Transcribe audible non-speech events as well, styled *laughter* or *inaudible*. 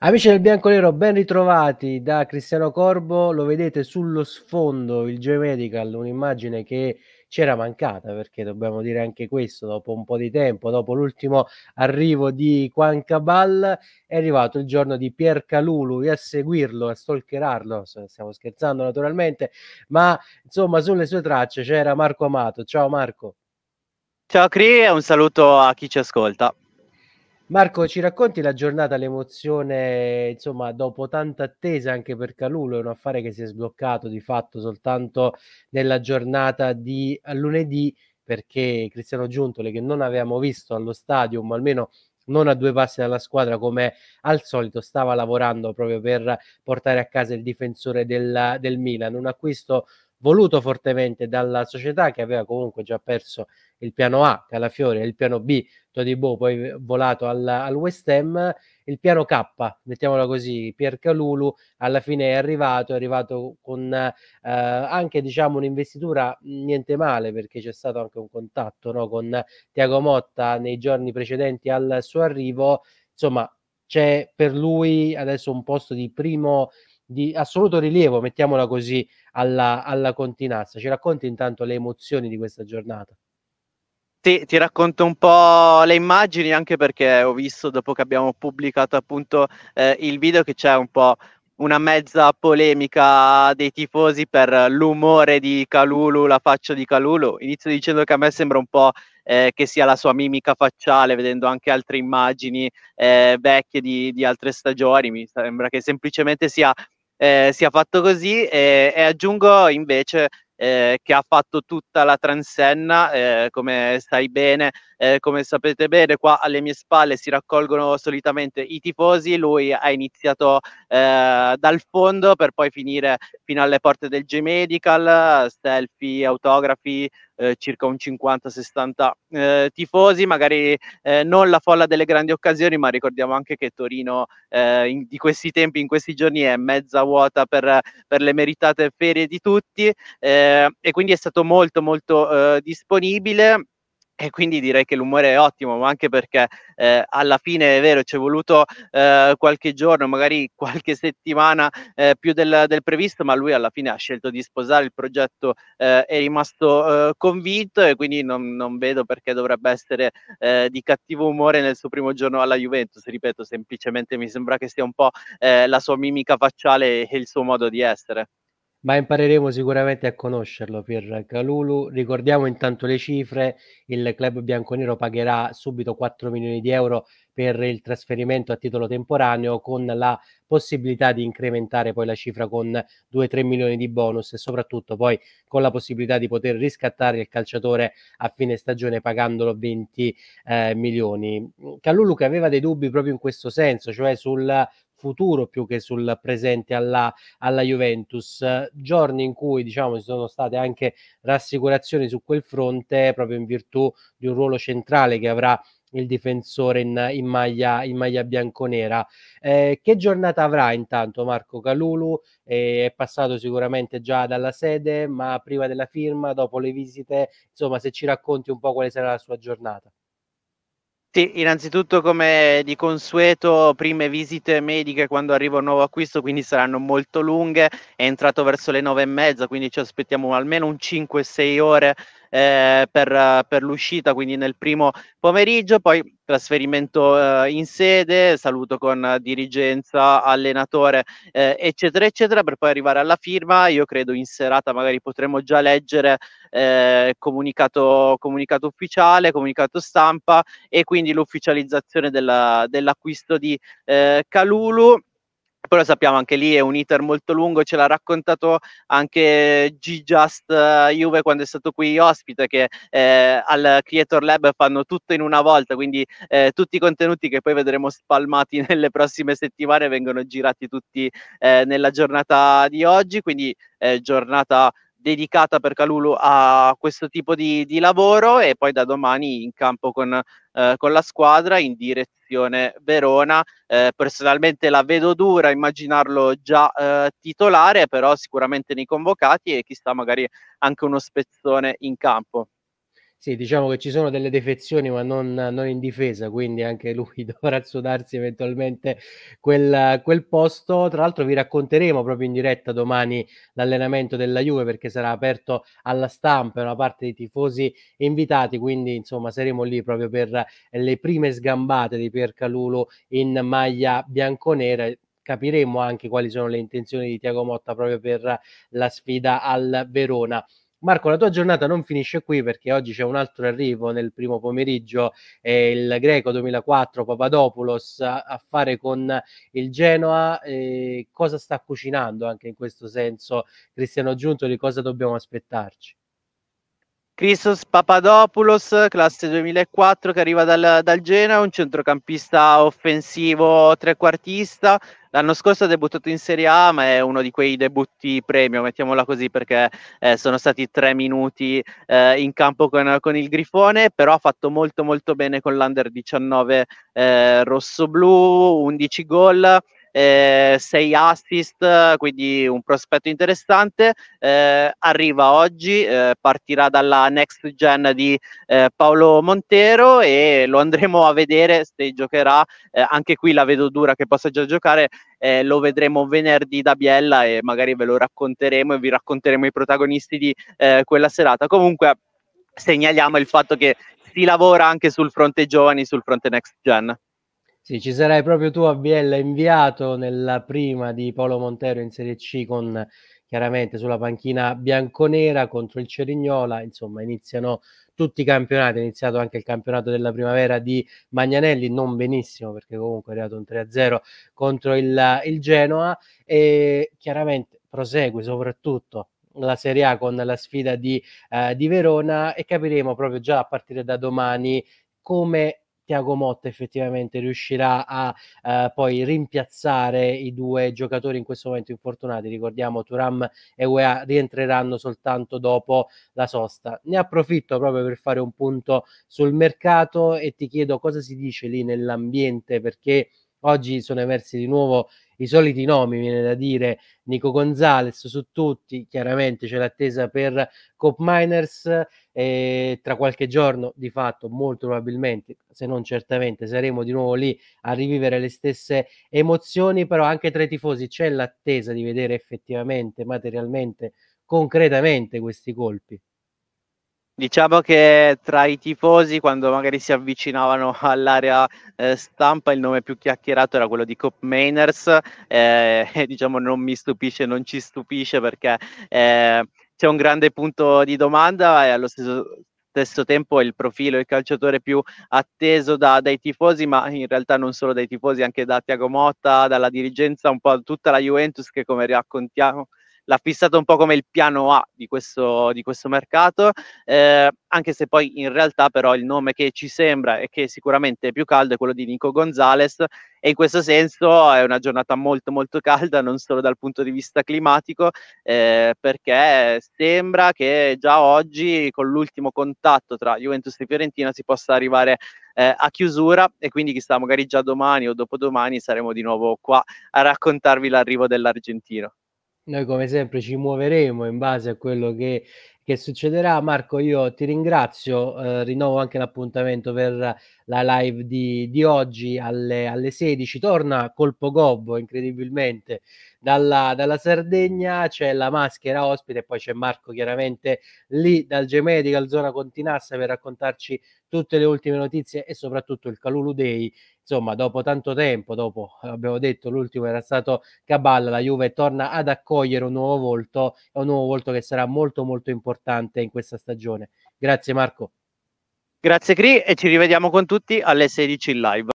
Amici del Bianco Nero, ben ritrovati da Cristiano Corbo, lo vedete sullo sfondo il Medical, un'immagine che c'era mancata, perché dobbiamo dire anche questo, dopo un po' di tempo, dopo l'ultimo arrivo di Juan Cabal, è arrivato il giorno di Pier Calulu e a seguirlo, a stalkerarlo, stiamo scherzando naturalmente, ma insomma sulle sue tracce c'era Marco Amato. Ciao Marco. Ciao Cri e un saluto a chi ci ascolta. Marco, ci racconti la giornata, l'emozione, insomma, dopo tanta attesa anche per Calulo, è un affare che si è sbloccato di fatto soltanto nella giornata di lunedì, perché Cristiano Giuntole, che non avevamo visto allo stadio, ma almeno non a due passi dalla squadra come al solito stava lavorando proprio per portare a casa il difensore del, del Milan, un acquisto voluto fortemente dalla società che aveva comunque già perso il piano A, Calafiore, e il piano B, Todibo, poi volato al, al West Ham, il piano K, mettiamola così, Pier Calulu alla fine è arrivato, è arrivato con eh, anche diciamo un'investitura niente male perché c'è stato anche un contatto no, con Tiago Motta nei giorni precedenti al suo arrivo, insomma c'è per lui adesso un posto di primo di assoluto rilievo, mettiamola così, alla, alla continazza. Ci racconti intanto le emozioni di questa giornata? Sì, ti racconto un po' le immagini anche perché ho visto dopo che abbiamo pubblicato appunto eh, il video che c'è un po' una mezza polemica dei tifosi per l'umore di Calulu, la faccia di Calulu. Inizio dicendo che a me sembra un po' eh, che sia la sua mimica facciale, vedendo anche altre immagini eh, vecchie di, di altre stagioni. Mi sembra che semplicemente sia eh, sia fatto così e, e aggiungo invece eh, che ha fatto tutta la transenna, eh, come sai bene, eh, come sapete bene, qua alle mie spalle si raccolgono solitamente i tifosi, lui ha iniziato eh, dal fondo per poi finire fino alle porte del G-Medical, selfie, autografi, eh, circa un 50-60 eh, tifosi, magari non la folla delle grandi occasioni, ma ricordiamo anche che Torino in, di questi tempi, in questi giorni, è mezza vuota per, per le meritate ferie di tutti. Eh, eh, e quindi è stato molto molto eh, disponibile e quindi direi che l'umore è ottimo, ma anche perché eh, alla fine è vero, ci è voluto eh, qualche giorno, magari qualche settimana eh, più del, del, previsto, ma lui alla fine ha scelto di sposare il progetto, eh, è rimasto eh, convinto e quindi non, non, vedo perché dovrebbe essere eh, di cattivo umore nel suo primo giorno alla Juventus, ripeto, semplicemente mi sembra che sia un po' la sua mimica facciale e il suo modo di essere ma impareremo sicuramente a conoscerlo per Calulu. Ricordiamo intanto le cifre, il club bianconero pagherà subito 4 milioni di euro per il trasferimento a titolo temporaneo con la possibilità di incrementare poi la cifra con 2-3 milioni di bonus e soprattutto poi con la possibilità di poter riscattare il calciatore a fine stagione pagandolo 20 eh, milioni. Calulu che aveva dei dubbi proprio in questo senso, cioè sul futuro più che sul presente alla, alla Juventus. Giorni in cui diciamo ci sono state anche rassicurazioni su quel fronte proprio in virtù di un ruolo centrale che avrà il difensore in, in, maglia, in maglia bianconera. Eh, che giornata avrà intanto Marco Calulu? Eh, è passato sicuramente già dalla sede, ma prima della firma, dopo le visite, insomma se ci racconti un po' quale sarà la sua giornata. Sì, innanzitutto come di consueto prime visite mediche quando arriva un nuovo acquisto, quindi saranno molto lunghe, è entrato verso le nove e mezza, quindi ci aspettiamo almeno un 5-6 ore eh, per, per l'uscita, quindi nel primo pomeriggio, poi trasferimento eh, in sede, saluto con eh, dirigenza, allenatore, eh, eccetera, eccetera, per poi arrivare alla firma. Io credo in serata magari potremo già leggere eh, comunicato, comunicato, ufficiale, comunicato stampa e quindi l'ufficializzazione della, dell'acquisto di eh, Calulu poi lo sappiamo anche lì è un iter molto lungo, ce l'ha raccontato anche G-Just uh, eh, Juve quando è stato qui ospite, che eh, al Creator Lab fanno tutto in una volta, quindi eh, tutti i contenuti che poi vedremo spalmati *laughs* nelle prossime settimane vengono girati tutti eh, nella giornata di oggi, quindi eh, giornata dedicata per Calulu a questo tipo di, di, lavoro e poi da domani in campo con, eh, con la squadra in direzione formazione Verona. Eh, personalmente la vedo dura immaginarlo già eh, titolare, però sicuramente nei convocati e chissà magari anche uno spezzone in campo. Sì, diciamo che ci sono delle defezioni, ma non, non in difesa, quindi anche lui *laughs* dovrà sudarsi eventualmente quel, quel, posto. Tra l'altro vi racconteremo proprio in diretta domani l'allenamento della Juve perché sarà aperto alla stampa, e una parte dei tifosi invitati, quindi insomma saremo lì proprio per le prime sgambate di Piercalulu in maglia bianconera capiremo anche quali sono le intenzioni di Tiago Motta proprio per la sfida al Verona. Marco, la tua giornata non finisce qui perché oggi c'è un altro arrivo nel primo pomeriggio, eh, il Greco 2004 Papadopoulos a, fare con il Genoa. Eh, cosa sta cucinando anche in questo senso Cristiano Giuntoli? Cosa dobbiamo aspettarci? Christos Papadopoulos, classe 2004, che arriva dal, dal Genoa, un centrocampista offensivo trequartista. L'anno scorso ha debuttato in Serie A, ma è uno di quei debutti premio, mettiamola così, perché eh, sono stati tre minuti eh, in campo con, con, il Grifone, però ha fatto molto molto bene con l'Under 19 eh, rosso-blu, 11 gol, eh, 6 assist, quindi un prospetto interessante. Eh, arriva oggi, eh, partirà dalla next gen di eh, Paolo Montero e lo andremo a vedere se giocherà. Eh, anche qui la vedo dura che possa già giocare. Eh, lo vedremo venerdì da Biella e magari ve lo racconteremo e vi racconteremo i protagonisti di quella serata. Comunque segnaliamo il fatto che si lavora anche sul fronte giovani, sul fronte next gen. Sì, ci sarai proprio tu a Biella inviato nella prima di Polo Montero in Serie C con chiaramente sulla panchina bianconera contro il Cerignola, insomma iniziano tutti i campionati, è iniziato anche il campionato della primavera di Magnanelli, non benissimo perché comunque è arrivato un 3-0 contro il, il Genoa e chiaramente prosegue soprattutto la Serie A con la sfida di, eh, di Verona e capiremo proprio già a partire da domani come Tiago Motta effettivamente riuscirà a eh, poi rimpiazzare i due giocatori in questo momento infortunati. Ricordiamo Turam e UEA rientreranno soltanto dopo la sosta. Ne approfitto proprio per fare un punto sul mercato e ti chiedo cosa si dice lì nell'ambiente perché Oggi sono emersi di nuovo i soliti nomi, viene da dire Nico Gonzalez su tutti, chiaramente c'è l'attesa per Cop Miners e tra qualche giorno di fatto molto probabilmente, se non certamente, saremo di nuovo lì a rivivere le stesse emozioni, però anche tra i tifosi c'è l'attesa di vedere effettivamente, materialmente, concretamente questi colpi. Diciamo che tra i tifosi, quando magari si avvicinavano *laughs* all'area eh, stampa, il nome più chiacchierato era quello di Cop Mainers. Eh, *laughs* e, diciamo, non mi stupisce, non ci stupisce perché eh, c'è un grande punto di domanda e allo stesso, stesso tempo il profilo, il calciatore più atteso da, dai tifosi, ma in realtà non solo dai tifosi, anche da Tiago Motta, dalla dirigenza, un po' tutta la Juventus che come raccontiamo l'ha fissato un po' come il piano A di questo, di questo mercato, eh, anche se poi in realtà però il nome che ci sembra e che sicuramente è più caldo è quello di Nico Gonzalez e in questo senso è una giornata molto molto calda, non solo dal punto di vista climatico, eh, perché sembra che già oggi con l'ultimo contatto tra Juventus e Fiorentina si possa arrivare eh, a chiusura e quindi chissà magari già domani o dopodomani saremo di nuovo qua a raccontarvi l'arrivo dell'Argentino. Noi come sempre ci muoveremo in base a quello che che succederà. Marco, io ti ringrazio, eh, rinnovo anche l'appuntamento per la live di, di oggi alle, alle, 16. Torna Colpo Gobbo, incredibilmente, dalla, dalla Sardegna, c'è la maschera ospite poi c'è Marco chiaramente lì dal G-Medical, zona Continassa, per raccontarci tutte le ultime notizie e soprattutto il Calulu Day insomma, dopo tanto tempo, dopo eh, abbiamo detto l'ultimo era stato Caballa, la Juve torna ad accogliere un nuovo volto, un nuovo volto che sarà molto molto importante importante in questa stagione. Grazie Marco. Grazie Cri e ci rivediamo con tutti alle 16 in live.